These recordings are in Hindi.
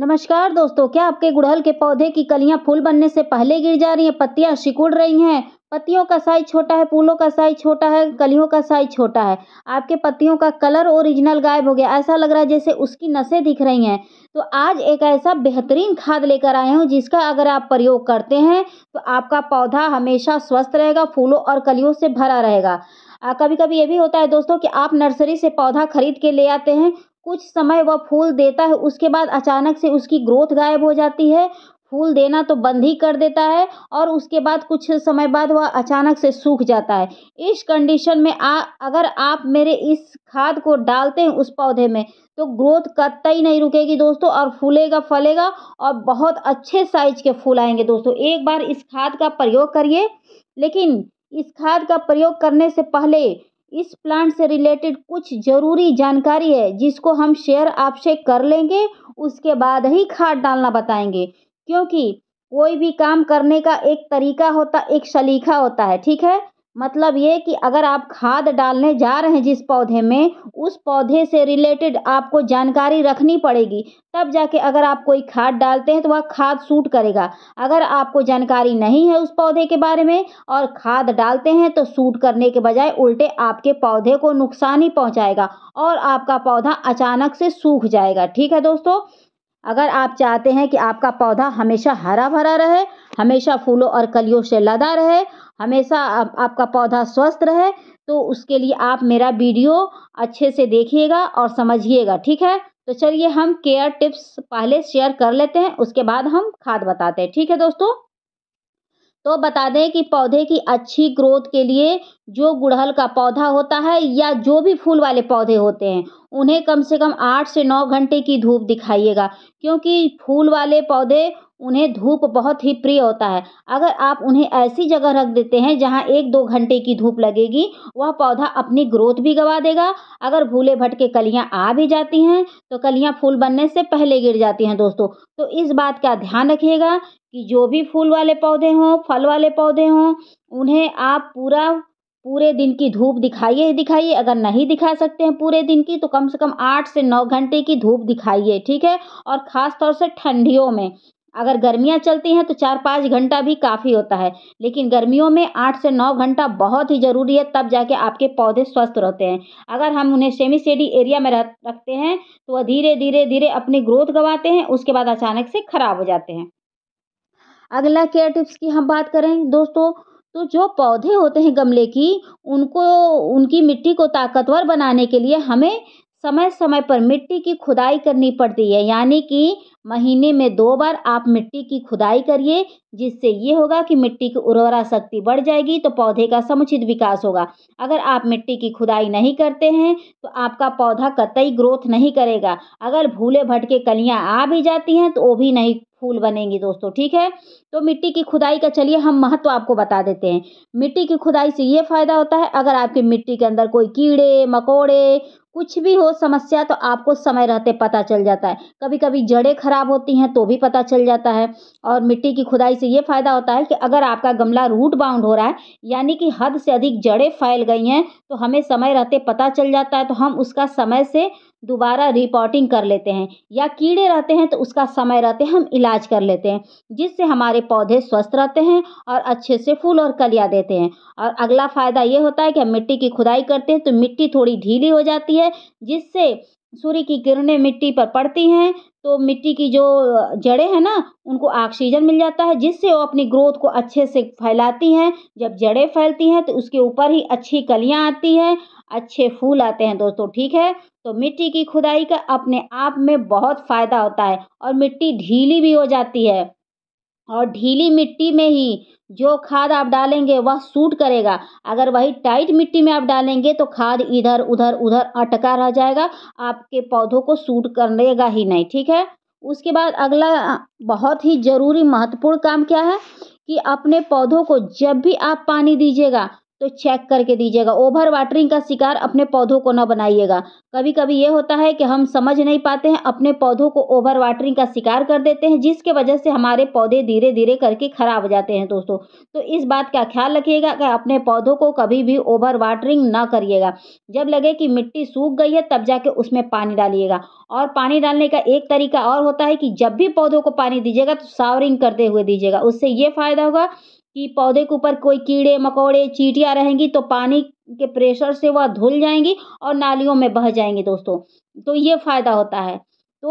नमस्कार दोस्तों क्या आपके गुड़हल के पौधे की कलियां फूल बनने से पहले गिर जा रही हैं पत्तियां सिकुड़ रही हैं पत्तियों का साइज छोटा है फूलों का साइज छोटा है कलियों का साइज छोटा है आपके पत्तियों का कलर ओरिजिनल गायब हो गया ऐसा लग रहा है जैसे उसकी नसें दिख रही हैं तो आज एक ऐसा बेहतरीन खाद लेकर आए हूँ जिसका अगर आप प्रयोग करते हैं तो आपका पौधा हमेशा स्वस्थ रहेगा फूलों और कलियों से भरा रहेगा कभी कभी ये भी होता है दोस्तों कि आप नर्सरी से पौधा खरीद के ले आते हैं कुछ समय वह फूल देता है उसके बाद अचानक से उसकी ग्रोथ गायब हो जाती है फूल देना तो बंद ही कर देता है और उसके बाद कुछ समय बाद वह अचानक से सूख जाता है इस कंडीशन में आ अगर आप मेरे इस खाद को डालते हैं उस पौधे में तो ग्रोथ ही नहीं रुकेगी दोस्तों और फूलेगा फलेगा और बहुत अच्छे साइज के फूल आएंगे दोस्तों एक बार इस खाद का प्रयोग करिए लेकिन इस खाद का प्रयोग करने से पहले इस प्लांट से रिलेटेड कुछ जरूरी जानकारी है जिसको हम शेयर आपसे कर लेंगे उसके बाद ही खाद डालना बताएंगे क्योंकि कोई भी काम करने का एक तरीका होता एक सलीका होता है ठीक है मतलब ये कि अगर आप खाद डालने जा रहे हैं जिस पौधे में उस पौधे से रिलेटेड आपको जानकारी रखनी पड़ेगी तब जाके अगर आप कोई खाद डालते हैं तो वह खाद सूट करेगा अगर आपको जानकारी नहीं है उस पौधे के बारे में और खाद डालते हैं तो सूट करने के बजाय उल्टे आपके पौधे को नुकसान ही पहुँचाएगा और आपका पौधा अचानक से सूख जाएगा ठीक है दोस्तों अगर आप चाहते हैं कि आपका पौधा हमेशा हरा भरा रहे हमेशा फूलों और कलियों से लदा रहे हमेशा आप, आपका पौधा स्वस्थ रहे तो उसके लिए आप मेरा वीडियो अच्छे से देखिएगा और समझिएगा ठीक है तो चलिए हम केयर टिप्स पहले शेयर कर लेते हैं उसके बाद हम खाद बताते हैं ठीक है दोस्तों तो बता दें कि पौधे की अच्छी ग्रोथ के लिए जो गुड़हल का पौधा होता है या जो भी फूल वाले पौधे होते हैं उन्हें कम से कम आठ से नौ घंटे की धूप दिखाइएगा क्योंकि फूल वाले पौधे उन्हें धूप बहुत ही प्रिय होता है अगर आप उन्हें ऐसी जगह रख देते हैं जहाँ एक दो घंटे की धूप लगेगी वह पौधा अपनी ग्रोथ भी गवा देगा अगर भूले भटके कलियाँ आ भी जाती हैं तो कलियाँ फूल बनने से पहले गिर जाती हैं दोस्तों तो इस बात का ध्यान रखिएगा कि जो भी फूल वाले पौधे हों फल वाले पौधे हों उन्हें आप पूरा पूरे दिन की धूप दिखाइए ही दिखाइए अगर नहीं दिखा सकते हैं पूरे दिन की तो कम से कम आठ से नौ घंटे की धूप दिखाइए ठीक है और ख़ास तौर से ठंडियों में अगर गर्मियाँ चलती हैं तो चार पाँच घंटा भी काफ़ी होता है लेकिन गर्मियों में आठ से नौ घंटा बहुत ही ज़रूरी है तब जाके आपके पौधे स्वस्थ रहते हैं अगर हम उन्हें सेमी सेडी एरिया में रखते हैं तो वह धीरे धीरे धीरे अपनी ग्रोथ गंवाते हैं उसके बाद अचानक से ख़राब हो जाते हैं अगला केयर टिप्स की हम बात करें दोस्तों तो जो पौधे होते हैं गमले की उनको उनकी मिट्टी को ताकतवर बनाने के लिए हमें समय समय पर मिट्टी की खुदाई करनी पड़ती है यानी कि महीने में दो बार आप मिट्टी की खुदाई करिए जिससे ये होगा कि मिट्टी की उर्वरा शक्ति बढ़ जाएगी तो पौधे का समुचित विकास होगा अगर आप मिट्टी की खुदाई नहीं करते हैं तो आपका पौधा कतई ग्रोथ नहीं करेगा अगर भूले भटके कलियाँ आ भी जाती हैं तो वो भी नहीं फूल बनेंगी दोस्तों ठीक है तो मिट्टी की खुदाई का चलिए हम महत्व आपको बता देते हैं मिट्टी की खुदाई से ये फ़ायदा होता है अगर आपकी मिट्टी के अंदर कोई कीड़े मकोड़े कुछ भी हो समस्या तो आपको समय रहते पता चल जाता है कभी कभी जड़ें खराब होती हैं तो भी पता चल जाता है और मिट्टी की खुदाई से ये फ़ायदा होता है कि अगर आपका गमला रूट बाउंड हो रहा है यानी कि हद से अधिक जड़ें फैल गई हैं तो हमें समय रहते पता चल जाता है तो हम उसका समय से दोबारा रिपोर्टिंग कर लेते हैं या कीड़े रहते हैं तो उसका समय रहते हम इलाज कर लेते हैं जिससे हमारे पौधे स्वस्थ रहते हैं और अच्छे से फूल और कलियाँ देते हैं और अगला फ़ायदा ये होता है कि हम मिट्टी की खुदाई करते हैं तो मिट्टी थोड़ी ढीली हो जाती है जिससे सूर्य की किरणें मिट्टी पर पड़ती हैं तो मिट्टी की जो जड़ें हैं ना उनको ऑक्सीजन मिल जाता है जिससे वो अपनी ग्रोथ को अच्छे से फैलाती हैं जब जड़ें फैलती हैं तो उसके ऊपर ही अच्छी कलियाँ आती हैं अच्छे फूल आते हैं दोस्तों ठीक है तो मिट्टी की खुदाई का अपने आप में बहुत फ़ायदा होता है और मिट्टी ढीली भी हो जाती है और ढीली मिट्टी में ही जो खाद आप डालेंगे वह सूट करेगा अगर वही टाइट मिट्टी में आप डालेंगे तो खाद इधर उधर उधर अटका रह जाएगा आपके पौधों को सूट करेगा ही नहीं ठीक है उसके बाद अगला बहुत ही ज़रूरी महत्वपूर्ण काम क्या है कि अपने पौधों को जब भी आप पानी दीजिएगा तो चेक करके दीजिएगा ओवर वाटरिंग का शिकार अपने पौधों को ना बनाइएगा कभी कभी ये होता है कि हम समझ नहीं पाते हैं अपने पौधों को ओवर वाटरिंग का शिकार कर देते हैं जिसके वजह से हमारे पौधे धीरे धीरे करके ख़राब हो जाते हैं दोस्तों तो इस बात का ख्याल रखिएगा कि अपने पौधों को कभी भी ओवर वाटरिंग ना करिएगा जब लगे कि मिट्टी सूख गई है तब जाके उसमें पानी डालिएगा और पानी डालने का एक तरीका और होता है कि जब भी पौधों को पानी दीजिएगा तो सावरिंग करते हुए दीजिएगा उससे ये फ़ायदा होगा कि पौधे के ऊपर कोई कीड़े मकोड़े चीटियाँ रहेंगी तो पानी के प्रेशर से वह धुल जाएंगी और नालियों में बह जाएंगी दोस्तों तो ये फ़ायदा होता है तो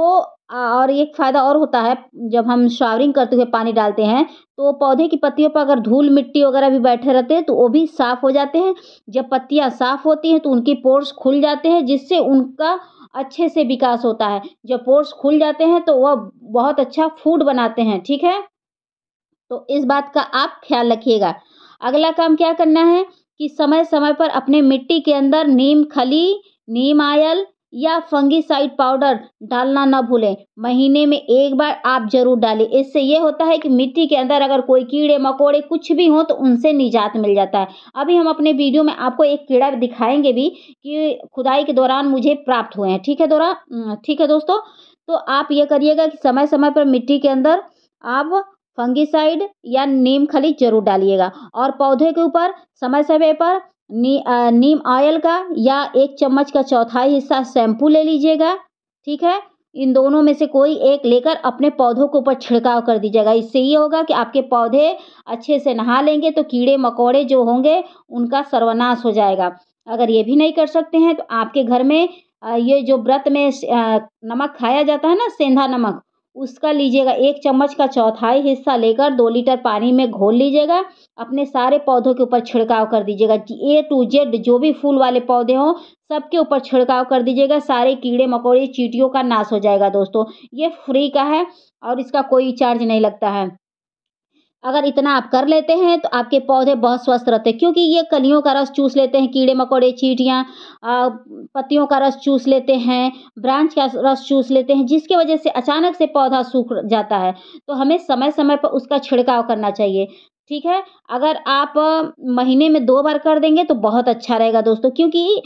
और एक फ़ायदा और होता है जब हम शावरिंग करते हुए पानी डालते हैं तो पौधे की पत्तियों पर अगर धूल मिट्टी वगैरह भी बैठे रहते हैं तो वो भी साफ़ हो जाते हैं जब पत्तियाँ साफ़ होती हैं तो उनकी पोर्स खुल जाते हैं जिससे उनका अच्छे से विकास होता है जब पोर्स खुल जाते हैं तो वह बहुत अच्छा फूड बनाते हैं ठीक है तो इस बात का आप ख्याल रखिएगा अगला काम क्या करना है कि समय समय पर अपने मिट्टी के अंदर नीम खली नीम आयल या फंगिसाइड पाउडर डालना ना भूलें महीने में एक बार आप जरूर डालें इससे ये होता है कि मिट्टी के अंदर अगर कोई कीड़े मकोड़े कुछ भी हों तो उनसे निजात मिल जाता है अभी हम अपने वीडियो में आपको एक कीड़ा दिखाएंगे भी कि खुदाई के दौरान मुझे प्राप्त हुए हैं ठीक है दौरा ठीक है दोस्तों तो आप ये करिएगा कि समय समय पर मिट्टी के अंदर आप फंगिसाइड या नीम खली जरूर डालिएगा और पौधे के ऊपर समय समय पर नी नीम ऑयल का या एक चम्मच का चौथाई हिस्सा शैम्पू ले लीजिएगा ठीक है इन दोनों में से कोई एक लेकर अपने पौधों के ऊपर छिड़काव कर दीजिएगा इससे ये होगा कि आपके पौधे अच्छे से नहा लेंगे तो कीड़े मकोड़े जो होंगे उनका सर्वनाश हो जाएगा अगर ये भी नहीं कर सकते हैं तो आपके घर में ये जो व्रत में नमक खाया जाता है ना सेंधा नमक उसका लीजिएगा एक चम्मच का चौथाई हिस्सा लेकर दो लीटर पानी में घोल लीजिएगा अपने सारे पौधों के ऊपर छिड़काव कर दीजिएगा ए टू जेड जो भी फूल वाले पौधे हों सबके ऊपर छिड़काव कर दीजिएगा सारे कीड़े मकोड़े चीटियों का नाश हो जाएगा दोस्तों ये फ्री का है और इसका कोई चार्ज नहीं लगता है अगर इतना आप कर लेते हैं तो आपके पौधे बहुत स्वस्थ रहते हैं क्योंकि ये कलियों का रस चूस लेते हैं कीड़े मकोड़े चीटियाँ पत्तियों का रस चूस लेते हैं ब्रांच का रस चूस लेते हैं जिसके वजह से अचानक से पौधा सूख जाता है तो हमें समय समय पर उसका छिड़काव करना चाहिए ठीक है अगर आप महीने में दो बार कर देंगे तो बहुत अच्छा रहेगा दोस्तों क्योंकि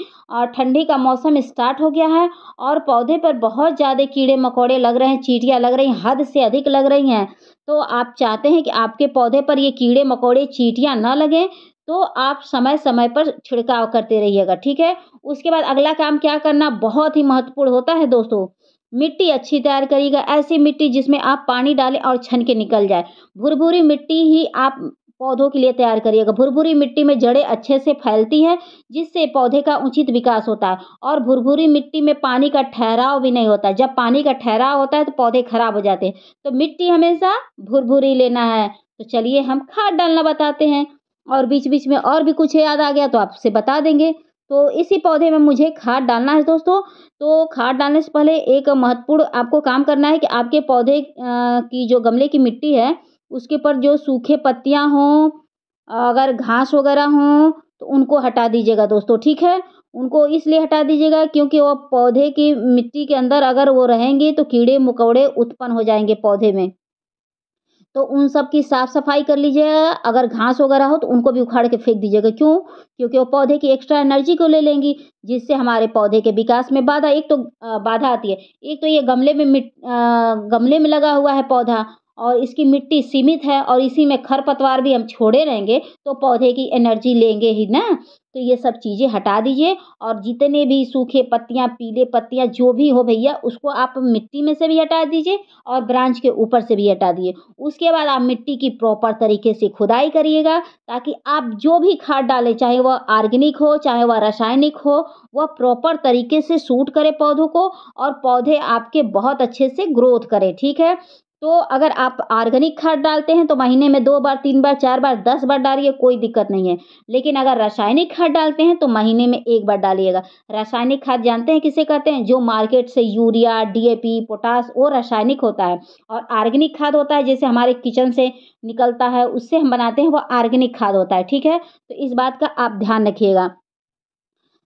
ठंडी का मौसम स्टार्ट हो गया है और पौधे पर बहुत ज़्यादा कीड़े मकोड़े लग रहे हैं चीटियाँ लग रही हैं हद से अधिक लग रही हैं तो आप चाहते हैं कि आपके पौधे पर ये कीड़े मकोड़े चीटियाँ ना लगें तो आप समय समय पर छिड़काव करते रहिएगा ठीक है उसके बाद अगला काम क्या करना बहुत ही महत्वपूर्ण होता है दोस्तों मिट्टी अच्छी तैयार करिएगा ऐसी मिट्टी जिसमें आप पानी डालें और छन के निकल जाए भुरभुरी मिट्टी ही आप पौधों के लिए तैयार करिएगा भुरभुरी मिट्टी में जड़ें अच्छे से फैलती हैं जिससे पौधे का उचित विकास होता है और भुरभुरी मिट्टी में पानी का ठहराव भी नहीं होता जब पानी का ठहराव होता है तो पौधे खराब हो जाते हैं तो मिट्टी हमेशा भुरभुरी लेना है तो चलिए हम खाद डालना बताते हैं और बीच बीच में और भी कुछ याद आ गया तो आपसे बता देंगे तो इसी पौधे में मुझे खाद डालना है दोस्तों तो खाद डालने से पहले एक महत्वपूर्ण आपको काम करना है कि आपके पौधे की जो गमले की मिट्टी है उसके ऊपर जो सूखे पत्तियाँ हों अगर घास वगैरह हों तो उनको हटा दीजिएगा दोस्तों ठीक है उनको इसलिए हटा दीजिएगा क्योंकि वो पौधे की मिट्टी के अंदर अगर वो रहेंगे तो कीड़े मकोड़े उत्पन्न हो जाएंगे पौधे में तो उन सब की साफ़ सफाई कर लीजिएगा अगर घास वगैरह हो तो उनको भी उखाड़ के फेंक दीजिएगा क्यों क्योंकि वो पौधे की एक्स्ट्रा एनर्जी को ले लेंगी जिससे हमारे पौधे के विकास में बाधा एक तो बाधा आती है एक तो ये गमले में मिट गमले में लगा हुआ है पौधा और इसकी मिट्टी सीमित है और इसी में खरपतवार भी हम छोड़े रहेंगे तो पौधे की एनर्जी लेंगे ही ना तो ये सब चीज़ें हटा दीजिए और जितने भी सूखे पत्तियाँ पीले पत्तियाँ जो भी हो भैया उसको आप मिट्टी में से भी हटा दीजिए और ब्रांच के ऊपर से भी हटा दीजिए उसके बाद आप मिट्टी की प्रॉपर तरीके से खुदाई करिएगा ताकि आप जो भी खाद डालें चाहे वह आर्गेनिक हो चाहे वह रासायनिक हो वह प्रॉपर तरीके से सूट करे पौधों को और पौधे आपके बहुत अच्छे से ग्रोथ करें ठीक है तो अगर आप आर्गेनिक खाद डालते हैं तो महीने में दो बार तीन बार चार बार दस बार डालिए कोई दिक्कत नहीं है लेकिन अगर रासायनिक खाद डालते हैं तो महीने में एक बार डालिएगा रासायनिक खाद जानते हैं किसे कहते हैं जो मार्केट से urea D A P potash वो रासायनिक होता है और आर्गेनिक खाद होता है जैसे हमारे किचन से निकलता है उससे हम बनाते हैं वो आर्गेनिक खाद होता है ठीक है तो इस बात का आप ध्यान रखिएगा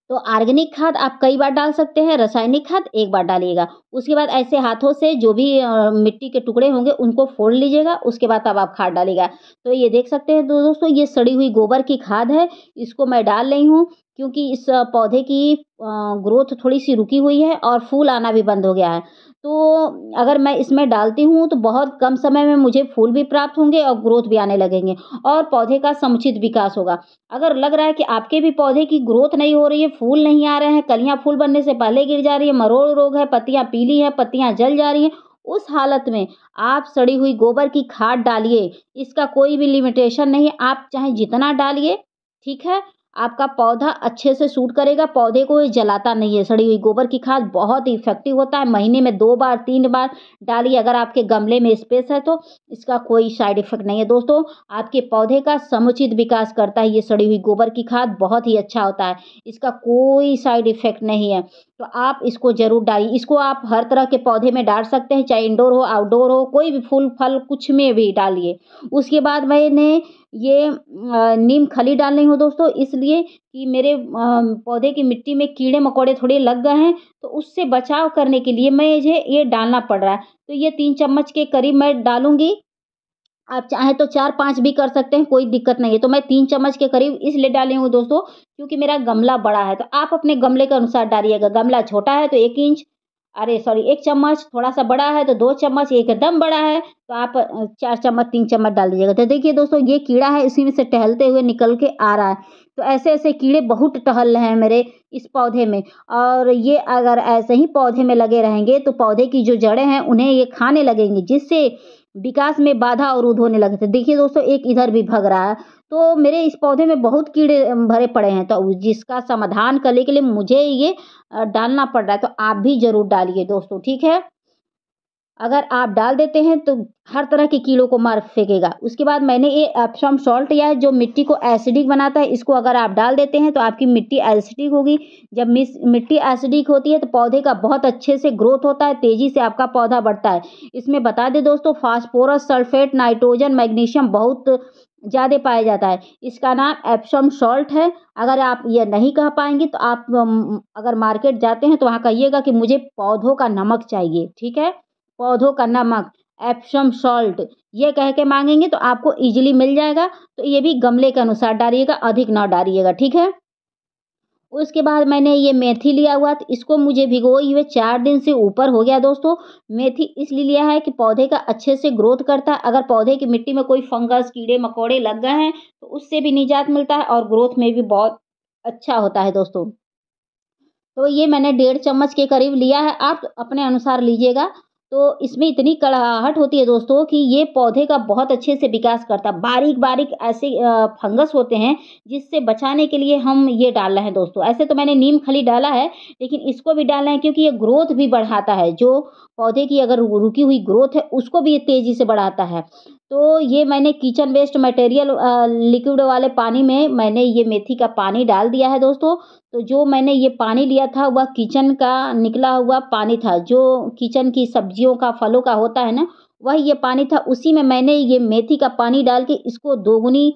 तो आर्गेनिक खाद आप कई बार डाल सकते हैं रासायनिक खाद एक बार डालिएगा उसके बाद ऐसे हाथों से जो भी मिट्टी के टुकड़े होंगे उनको फोड़ लीजिएगा उसके बाद अब आप खाद डालिएगा तो ये देख सकते हैं दोस्तों ये सड़ी हुई गोबर की खाद है इसको मैं डाल रही हूँ क्योंकि इस पौधे की ग्रोथ थोड़ी सी रुकी हुई है और फूल आना भी बंद हो गया है तो अगर मैं इसमें डालती हूँ तो बहुत कम समय में मुझे फूल भी प्राप्त होंगे और ग्रोथ भी आने लगेंगे और पौधे का समुचित विकास होगा अगर लग रहा है कि आपके भी पौधे की ग्रोथ नहीं हो रही है फूल नहीं आ रहे हैं कलियाँ फूल बनने से पहले गिर जा रही है मरोड़ रोग है पत्तियाँ पीली हैं पत्तियाँ जल जा रही हैं उस हालत में आप सड़ी हुई गोबर की खाद डालिए इसका कोई भी लिमिटेशन नहीं आप चाहे जितना डालिए ठीक है आपका पौधा अच्छे से सूट करेगा पौधे को ये जलाता नहीं है सड़ी हुई गोबर की खाद बहुत ही इफेक्टिव होता है महीने में दो बार तीन बार डालिए अगर आपके गमले में स्पेस है तो इसका कोई साइड इफेक्ट नहीं है दोस्तों आपके पौधे का समुचित विकास करता है ये सड़ी हुई गोबर की खाद बहुत ही अच्छा होता है इसका कोई साइड इफेक्ट नहीं है तो आप इसको ज़रूर डालिए इसको आप हर तरह के पौधे में डाल सकते हैं चाहे इंडोर हो आउटडोर हो कोई भी फूल फल कुछ में भी डालिए उसके बाद मैंने ये नीम खली डाल रही हूँ दोस्तों इसलिए कि मेरे पौधे की मिट्टी में कीड़े मकोड़े थोड़े लग गए हैं तो उससे बचाव करने के लिए मैं ये ये डालना पड़ रहा है तो ये तीन चम्मच के करीब मैं डालूँगी आप चाहे तो चार पाँच भी कर सकते हैं कोई दिक्कत नहीं है तो मैं तीन चम्मच के करीब इसलिए डाली हूँ दोस्तों क्योंकि मेरा गमला बड़ा है तो आप अपने गमले के अनुसार डालिएगा गमला छोटा है तो एक इंच अरे सॉरी एक चम्मच थोड़ा सा बड़ा है तो दो चम्मच एकदम बड़ा है तो आप चार चम्मच तीन चम्मच डाल दीजिएगा तो देखिए दोस्तों ये कीड़ा है इसी में से टहलते हुए निकल के आ रहा है तो ऐसे ऐसे कीड़े बहुत टहल रहे हैं मेरे इस पौधे में और ये अगर ऐसे ही पौधे में लगे रहेंगे तो पौधे की जो जड़ें हैं उन्हें ये खाने लगेंगी जिससे विकास में बाधा अवरोध होने लगे थे देखिए दोस्तों एक इधर भी भग रहा है तो मेरे इस पौधे में बहुत कीड़े भरे पड़े हैं तो जिसका समाधान करने के लिए मुझे ये डालना पड़ रहा है तो आप भी ज़रूर डालिए दोस्तों ठीक है अगर आप डाल देते हैं तो हर तरह के कीड़ों को मार फेंकेगा उसके बाद मैंने ये एप्सम सॉल्ट या जो मिट्टी को एसिडिक बनाता है इसको अगर आप डाल देते हैं तो आपकी मिट्टी एसिडिक होगी जब मिस मिट्टी एसिडिक होती है तो पौधे का बहुत अच्छे से ग्रोथ होता है तेज़ी से आपका पौधा बढ़ता है इसमें बता दें दोस्तों फास्फोरस सल्फेट नाइट्रोजन मैग्नीशियम बहुत ज़्यादा पाया जाता है इसका नाम एप्सम सॉल्ट है अगर आप ये नहीं कह पाएंगे तो आप अगर मार्केट जाते हैं तो वहाँ कहिएगा कि मुझे पौधों का नमक चाहिए ठीक है पौधों का नमक एप्सम सॉल्ट ये कह के मांगेंगे तो आपको इजीली मिल जाएगा तो ये भी गमले के अनुसार डालिएगा अधिक ना डालिएगा ठीक है उसके बाद मैंने ये मेथी लिया हुआ तो इसको मुझे भिगो हुए चार दिन से ऊपर हो गया दोस्तों मेथी इसलिए लिया है कि पौधे का अच्छे से ग्रोथ करता है अगर पौधे की मिट्टी में कोई फंगस कीड़े मकोड़े लग गए हैं तो उससे भी निजात मिलता है और ग्रोथ में भी बहुत अच्छा होता है दोस्तों तो ये मैंने डेढ़ चम्मच के करीब लिया है आप अपने अनुसार लीजिएगा तो इसमें इतनी कड़ाहट होती है दोस्तों कि ये पौधे का बहुत अच्छे से विकास करता बारीक बारीक ऐसे फंगस होते हैं जिससे बचाने के लिए हम ये डाल रहे हैं दोस्तों ऐसे तो मैंने नीम खली डाला है लेकिन इसको भी डालना है क्योंकि ये ग्रोथ भी बढ़ाता है जो पौधे की अगर रुकी हुई ग्रोथ है उसको भी ये तेज़ी से बढ़ाता है तो ये मैंने किचन वेस्ट मटेरियल लिक्विड वाले पानी में मैंने ये मेथी का पानी डाल दिया है दोस्तों तो जो मैंने ये पानी लिया था वह किचन का निकला हुआ पानी था जो किचन की सब्जियों का फलों का होता है ना वह ये पानी था उसी में मैंने ये मेथी का पानी डाल के इसको दोगुनी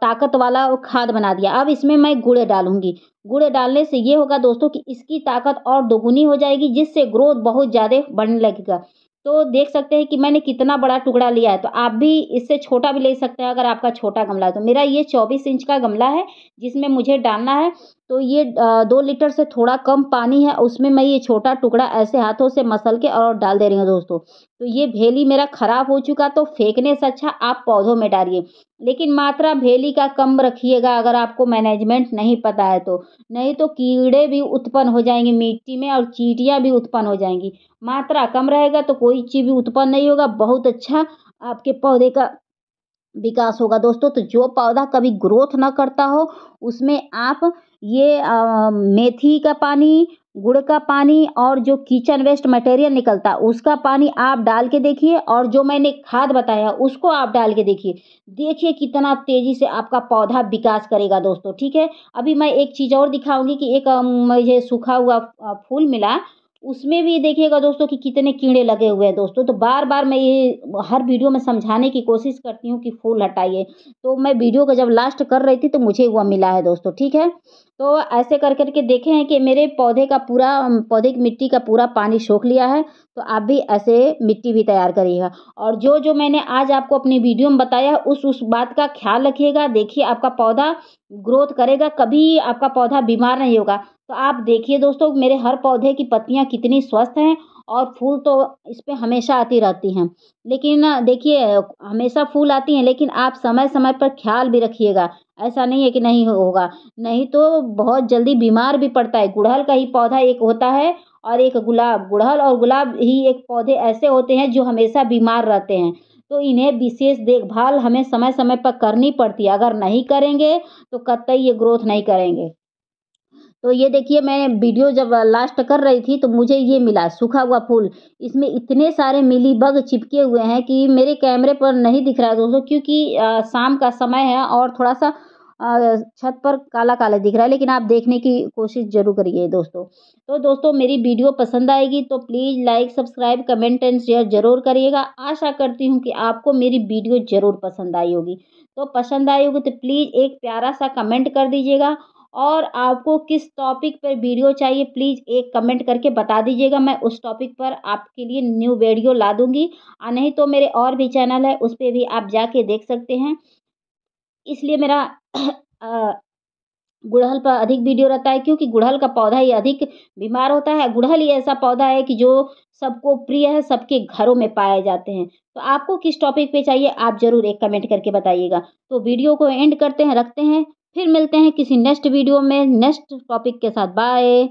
ताकत वाला खाद बना दिया अब इसमें मैं गुड़े डालूंगी गुड़े डालने से ये होगा दोस्तों कि इसकी ताकत और दोगुनी हो जाएगी जिससे ग्रोथ बहुत ज़्यादा बढ़ने लगेगा तो देख सकते हैं कि मैंने कितना बड़ा टुकड़ा लिया है तो आप भी इससे छोटा भी ले सकते हैं अगर आपका छोटा गमला है तो मेरा ये चौबीस इंच का गमला है जिसमें मुझे डालना है तो ये दो लीटर से थोड़ा कम पानी है उसमें मैं ये छोटा टुकड़ा ऐसे हाथों से मसल के और डाल दे रही हूँ दोस्तों तो ये भेली मेरा ख़राब हो चुका तो फेंकने से अच्छा आप पौधों में डालिए लेकिन मात्रा भेली का कम रखिएगा अगर आपको मैनेजमेंट नहीं पता है तो नहीं तो कीड़े भी उत्पन्न हो जाएंगे मिट्टी में और चीटियाँ भी उत्पन्न हो जाएंगी मात्रा कम रहेगा तो कोई चीज़ भी उत्पन्न नहीं होगा बहुत अच्छा आपके पौधे का विकास होगा दोस्तों तो जो पौधा कभी ग्रोथ ना करता हो उसमें आप ये मेथी का पानी गुड़ का पानी और जो किचन वेस्ट मटेरियल निकलता उसका पानी आप डाल के देखिए और जो मैंने खाद बताया उसको आप डाल के देखिए देखिए कितना तेज़ी से आपका पौधा विकास करेगा दोस्तों ठीक है अभी मैं एक चीज़ और दिखाऊंगी कि एक मुझे सूखा हुआ फूल मिला उसमें भी देखिएगा दोस्तों कि कितने कीड़े लगे हुए हैं दोस्तों तो बार बार मैं ये हर वीडियो में समझाने की कोशिश करती हूँ कि फूल हटाइए तो मैं वीडियो का जब लास्ट कर रही थी तो मुझे वह मिला है दोस्तों ठीक है तो ऐसे कर कर के देखे हैं कि मेरे पौधे का पूरा पौधे की मिट्टी का पूरा पानी सोख लिया है तो आप भी ऐसे मिट्टी भी तैयार करिएगा और जो जो मैंने आज आपको अपनी वीडियो में बताया उस उस बात का ख्याल रखिएगा देखिए आपका पौधा ग्रोथ करेगा कभी आपका पौधा बीमार नहीं होगा तो आप देखिए दोस्तों मेरे हर पौधे की पत्तियाँ कितनी स्वस्थ हैं और फूल तो इस पर हमेशा आती रहती हैं लेकिन देखिए हमेशा फूल आती हैं लेकिन आप समय समय पर ख्याल भी रखिएगा ऐसा नहीं है कि नहीं होगा नहीं तो बहुत जल्दी बीमार भी पड़ता है गुड़हल का ही पौधा एक होता है और एक गुलाब गुड़हल और गुलाब ही एक पौधे ऐसे होते हैं जो हमेशा बीमार रहते हैं तो इन्हें विशेष देखभाल हमें समय समय पर करनी पड़ती है अगर नहीं करेंगे तो कतई ये ग्रोथ नहीं करेंगे तो ये देखिए मैं वीडियो जब लास्ट कर रही थी तो मुझे ये मिला सूखा हुआ फूल इसमें इतने सारे मिली बग चिपके हुए हैं कि मेरे कैमरे पर नहीं दिख रहा है दोस्तों क्योंकि शाम का समय है और थोड़ा सा छत पर काला काला दिख रहा है लेकिन आप देखने की कोशिश जरूर करिए दोस्तों तो दोस्तों मेरी वीडियो पसंद आएगी तो please like subscribe comment and share जरूर करिएगा आशा करती हूँ कि आपको मेरी वीडियो जरूर पसंद आई होगी तो पसंद आई होगी तो प्लीज़ एक प्यारा सा कमेंट कर दीजिएगा और आपको किस टॉपिक पर वीडियो चाहिए प्लीज़ एक कमेंट करके बता दीजिएगा मैं उस टॉपिक पर आपके लिए न्यू वीडियो ला दूँगी और नहीं तो मेरे और भी चैनल है उस पर भी आप जाके देख सकते हैं इसलिए मेरा गुड़हल पर अधिक वीडियो रहता है क्योंकि गुड़हल का पौधा ही अधिक बीमार होता है गुड़हल ही ऐसा पौधा है कि जो सबको प्रिय है सबके घरों में पाए जाते हैं तो आपको किस टॉपिक पे चाहिए आप ज़रूर एक कमेंट करके बताइएगा तो वीडियो को एंड करते हैं रखते हैं फिर मिलते हैं किसी नेक्स्ट वीडियो में नेक्स्ट टॉपिक के साथ बाय